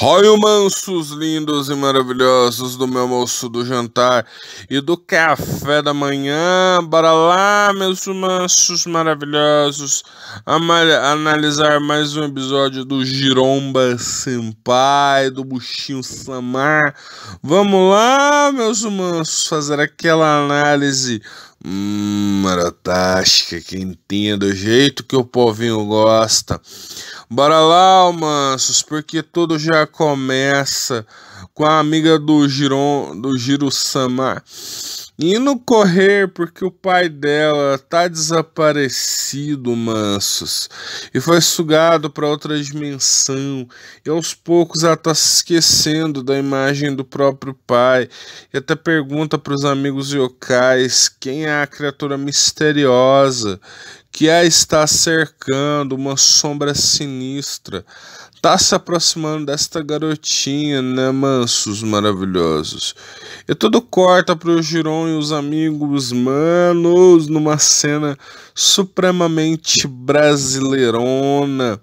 Royal mansos lindos e maravilhosos do meu almoço, do jantar e do café da manhã. Bora lá, meus mansos maravilhosos, analisar mais um episódio do Giromba Senpai, do Buchinho Samar. Vamos lá, meus mansos, fazer aquela análise Hum, Maratástica, que entenda o jeito que o povinho gosta. Bora lá, mansos, porque tudo já começa com a amiga do Giron, do Giro Samar. Indo correr porque o pai dela tá desaparecido, mansos, e foi sugado para outra dimensão, e aos poucos ela tá se esquecendo da imagem do próprio pai, e até pergunta para os amigos yokais quem é a criatura misteriosa que a está cercando, uma sombra sinistra. está se aproximando desta garotinha, né, mansos maravilhosos? E tudo corta pro Giron e os amigos manos numa cena supremamente brasileirona.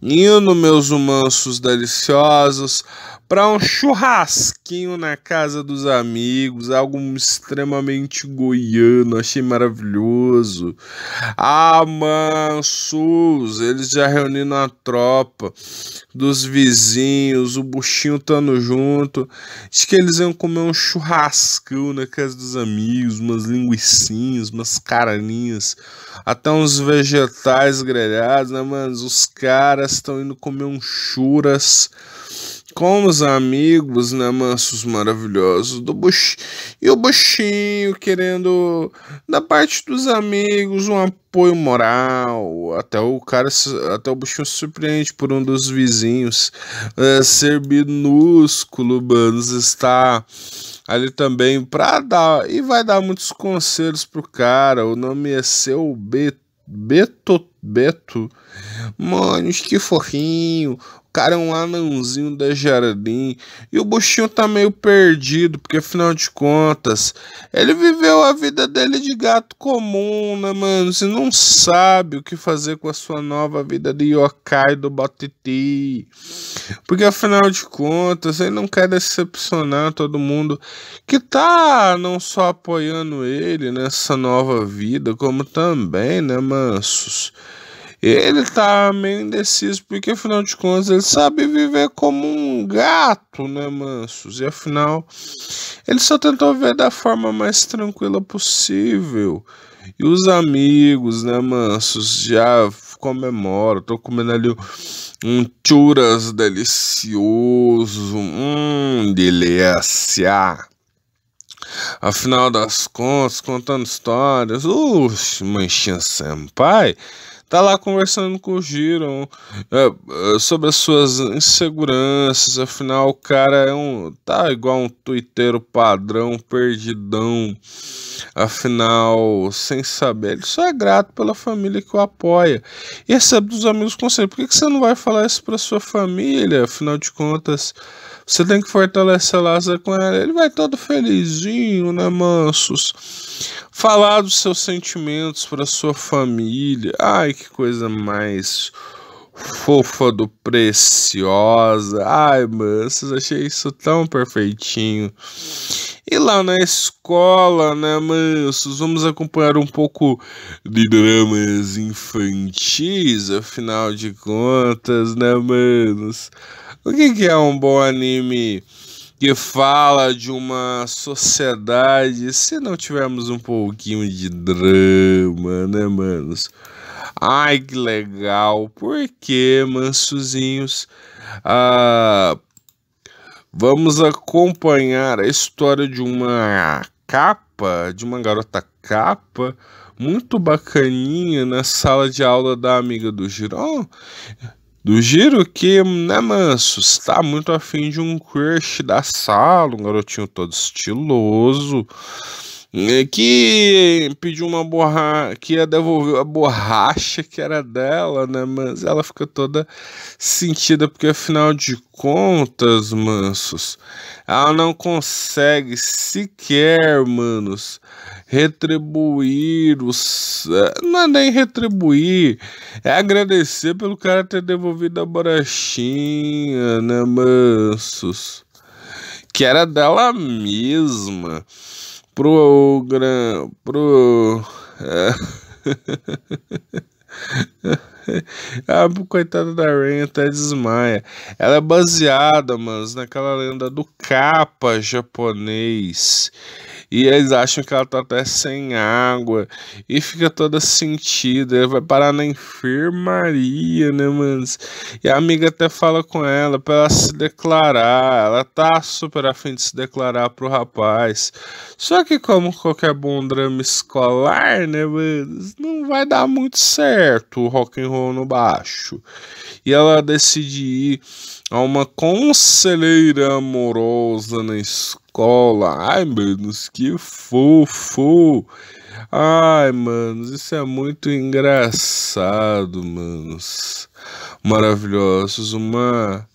Indo, meus mansos deliciosos, para um churrasquinho na casa dos amigos, algo extremamente goiano, achei maravilhoso. Ah, SUS, eles já reuniram a tropa dos vizinhos, o buchinho tando junto. Diz que eles iam comer um churrascão na casa dos amigos, umas linguiçinhas, umas caraninhas, até uns vegetais grelhados, né, mano? Os caras estão indo comer um churas com os amigos, né, mansos maravilhosos do Bush. E o Buxinho querendo, da parte dos amigos, um apoio moral. Até o cara, até o Buxinho se surpreende por um dos vizinhos é, ser minúsculo, Banos, está ali também para dar, e vai dar muitos conselhos pro cara. O nome é seu Beto. Beto Beto. Mano, que forrinho, O cara é um anãozinho da Jardim. E o buchinho tá meio perdido, porque afinal de contas, ele viveu a vida dele de gato comum, né, mano? Você não sabe o que fazer com a sua nova vida de yokai do Botiti. Porque afinal de contas, ele não quer decepcionar todo mundo que tá não só apoiando ele nessa nova vida, como também, né, mansos? Ele tá meio indeciso, porque afinal de contas ele sabe viver como um gato, né, Mansos? E afinal, ele só tentou ver da forma mais tranquila possível. E os amigos, né, Mansos, já comemoram. Tô comendo ali um churras delicioso. Hum, delícia! Afinal das contas, contando histórias, o Manchinha Senpai tá lá conversando com o Giron é, é, sobre as suas inseguranças. Afinal, o cara é um. tá igual um twitteiro padrão, perdidão. Afinal, sem saber, ele só é grato pela família que o apoia. E recebe é dos amigos conselho. Por que, que você não vai falar isso pra sua família? Afinal de contas. Você tem que fortalecer a laça com ela. Ele vai todo felizinho, né, mansos? falar dos seus sentimentos para sua família. Ai, que coisa mais fofa do preciosa. Ai, mano, vocês achei isso tão perfeitinho. E lá na escola, né, mansos? Vamos acompanhar um pouco de dramas infantis, afinal de contas, né, manos? O que, que é um bom anime? que fala de uma sociedade. Se não tivermos um pouquinho de drama, né, manos? Ai, que legal. Por que, mansuzinhos? Ah, vamos acompanhar a história de uma capa, de uma garota capa, muito bacaninha na sala de aula da amiga do girão do giro que, né, manso, está muito afim de um crush da sala, um garotinho todo estiloso é, que pediu uma borracha, que ia devolver a borracha que era dela, né? Mas ela fica toda sentida, porque afinal de contas, mansos, ela não consegue sequer, manos, retribuir os. É, não é nem retribuir, é agradecer pelo cara ter devolvido a borrachinha, né, mansos? Que era dela mesma program, pro, é. ah, coitada da Rain até desmaia. Ela é baseada, mas naquela lenda do capa japonês e eles acham que ela tá até sem água e fica toda sentida, vai parar na enfermaria, né, mano? E a amiga até fala com ela para ela se declarar, ela tá super afim de se declarar pro rapaz. Só que como qualquer bom drama escolar, né, mano, não vai dar muito certo o rock and roll no baixo. E ela decide ir a uma conselheira amorosa na escola escola. Ai, manos, que fofo! Ai, manos, isso é muito engraçado, manos. Maravilhosos, uma.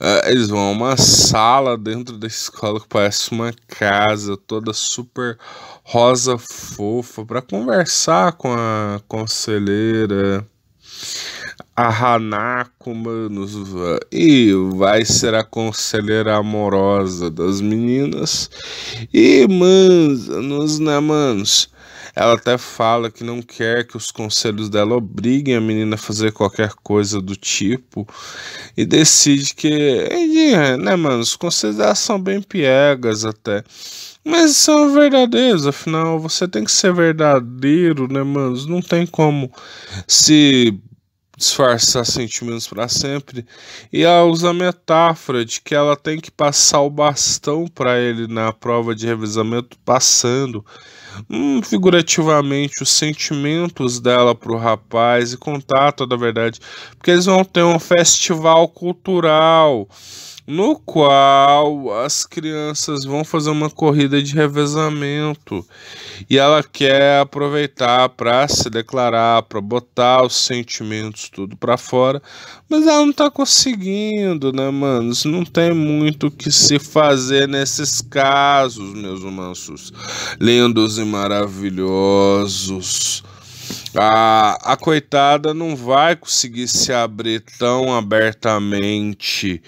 Uh, eles vão a uma sala dentro da escola que parece uma casa, toda super rosa fofa, para conversar com a conselheira a Hanako, mano, e vai ser a conselheira amorosa das meninas. E, manos, né, manos? Ela até fala que não quer que os conselhos dela obriguem a menina a fazer qualquer coisa do tipo. E decide que, né, mano, os conselhos dela são bem piegas até. Mas são verdadeiros, afinal, você tem que ser verdadeiro, né, mano? Não tem como se disfarçar sentimentos para sempre, e ela usa a metáfora de que ela tem que passar o bastão para ele na prova de revezamento, passando hum, figurativamente os sentimentos dela para o rapaz e contar toda a verdade, porque eles vão ter um festival cultural no qual as crianças vão fazer uma corrida de revezamento e ela quer aproveitar para se declarar, para botar os sentimentos tudo para fora, mas ela não tá conseguindo, né, manos? Não tem muito o que se fazer nesses casos, meus mansos lindos e maravilhosos. A, a coitada não vai conseguir se abrir tão abertamente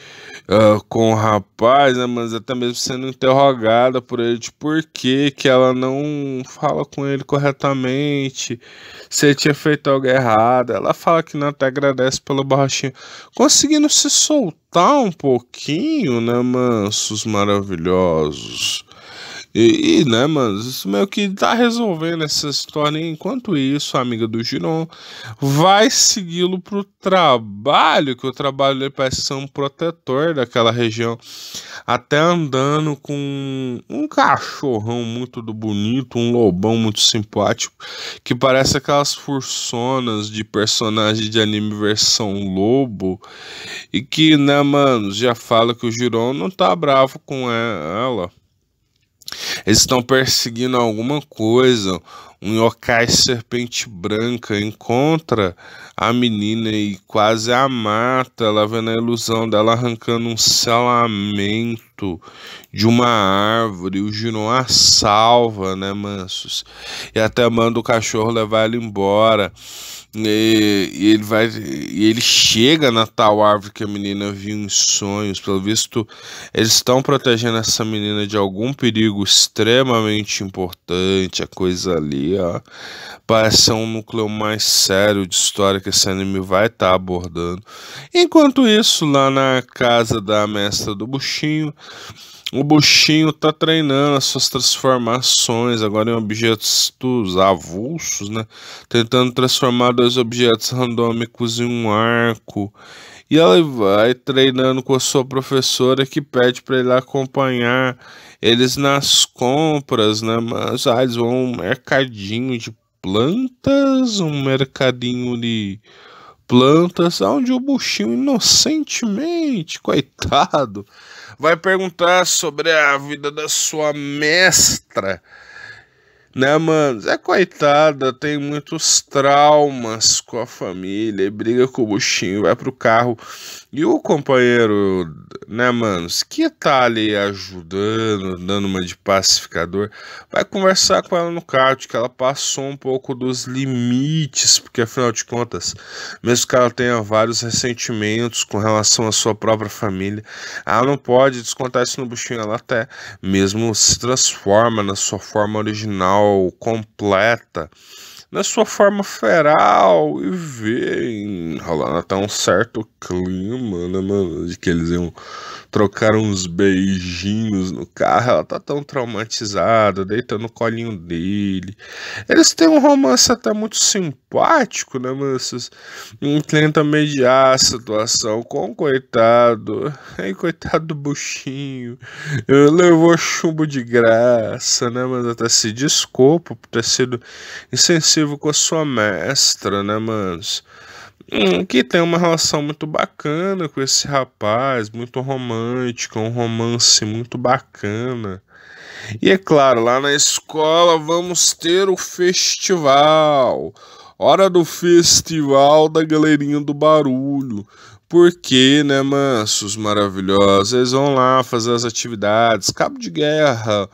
uh, com o rapaz, né, mas até mesmo sendo interrogada por ele de por que, que ela não fala com ele corretamente, se ele tinha feito algo errado. Ela fala que não até agradece pelo borrachinho, conseguindo se soltar um pouquinho, né, mansos maravilhosos. E, e, né, mano, isso meio que tá resolvendo essa história. Enquanto isso, a amiga do Giron vai segui-lo pro trabalho, que o trabalho dele parece ser um protetor daquela região. Até andando com um cachorrão muito do bonito, um lobão muito simpático, que parece aquelas fursonas de personagem de anime versão lobo. E que, né, mano, já fala que o Giron não tá bravo com ela. Eles estão perseguindo alguma coisa. Um yokai serpente branca encontra a menina e quase a mata. Ela vendo a ilusão dela arrancando um selamento de uma árvore. O Jiron a salva, né, Mansos? E até manda o cachorro levar ele embora. E, e, ele vai e ele chega na tal árvore que a menina viu em sonhos. Pelo visto, eles estão protegendo essa menina de algum perigo extremamente importante. A coisa ali, ó, parece ser um núcleo mais sério de história que esse anime vai estar tá abordando. Enquanto isso, lá na casa da mestra do buchinho, o buchinho está treinando as suas transformações agora em é objetos dos avulsos, né? Tentando transformar dois objetos randômicos em um arco. E ela vai treinando com a sua professora que pede para ele acompanhar eles nas compras, né? Mas ah, eles vão um mercadinho de plantas, um mercadinho de plantas, onde o buchinho inocentemente, coitado vai perguntar sobre a vida da sua mestra. Né, mano? É coitada, tem muitos traumas com a família, briga com o buchinho, vai pro carro e o companheiro, né, manos, que tá ali ajudando, dando uma de pacificador, vai conversar com ela no kart, que ela passou um pouco dos limites, porque afinal de contas, mesmo que ela tenha vários ressentimentos com relação à sua própria família, ela não pode descontar isso no buchinho, ela até mesmo se transforma na sua forma original, completa na sua forma feral e vem rolando até tá um certo clima, né, mano? De que eles iam trocar uns beijinhos no carro. Ela tá tão traumatizada, deitando no colinho dele. Eles têm um romance até muito simpático, né, mano? Tenta mediar a situação com o coitado. Ai, coitado do buchinho. levou chumbo de graça, né, mano? Até se desculpa por ter sido insensível com a sua mestra, né, manos? Hum, que tem uma relação muito bacana com esse rapaz, muito romântica, um romance muito bacana. E é claro, lá na escola vamos ter o festival. Hora do festival da galerinha do barulho. Porque, né, mansos maravilhosos, eles vão lá fazer as atividades, cabo de guerra,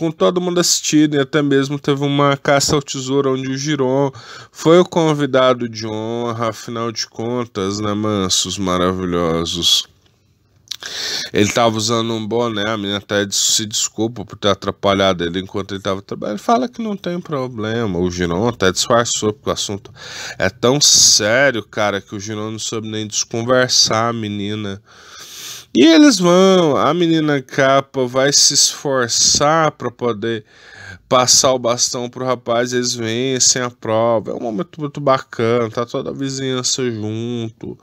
com todo mundo assistido, e até mesmo teve uma caça ao tesouro onde o Giron foi o convidado de honra, afinal de contas, né, mansos maravilhosos. Ele estava usando um boné, a menina até se desculpa por ter atrapalhado ele enquanto ele estava trabalhando. Ele fala que não tem problema. O Giron até disfarçou, porque o assunto é tão sério, cara, que o Giron não soube nem desconversar a menina. E eles vão, a menina capa vai se esforçar para poder passar o bastão pro rapaz, eles vencem a prova. É um momento muito bacana, tá toda a vizinhança junto,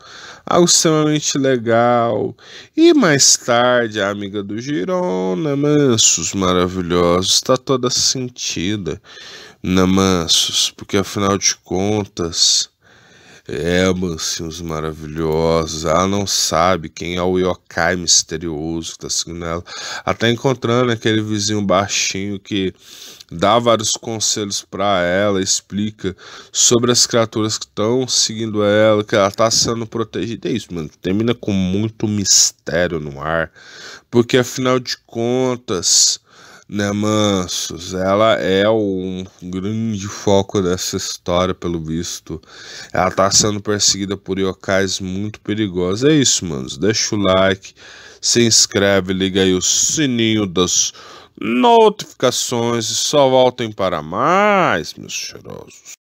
algo extremamente legal. E mais tarde, a amiga do Girona, Mansos maravilhosos, tá toda sentida na né, Mansos, porque afinal de contas Ebansins maravilhosos. Ela não sabe quem é o yokai misterioso que tá seguindo ela. Até tá encontrando aquele vizinho baixinho que dá vários conselhos para ela, explica sobre as criaturas que estão seguindo ela, que ela tá sendo protegida. É isso, mano. Termina com muito mistério no ar. Porque afinal de contas né, Mansos, ela é um grande foco dessa história, pelo visto. Ela tá sendo perseguida por yokais muito perigosos. É isso, manos. Deixa o like, se inscreve, liga aí o sininho das notificações e só voltem para mais, meus cheirosos.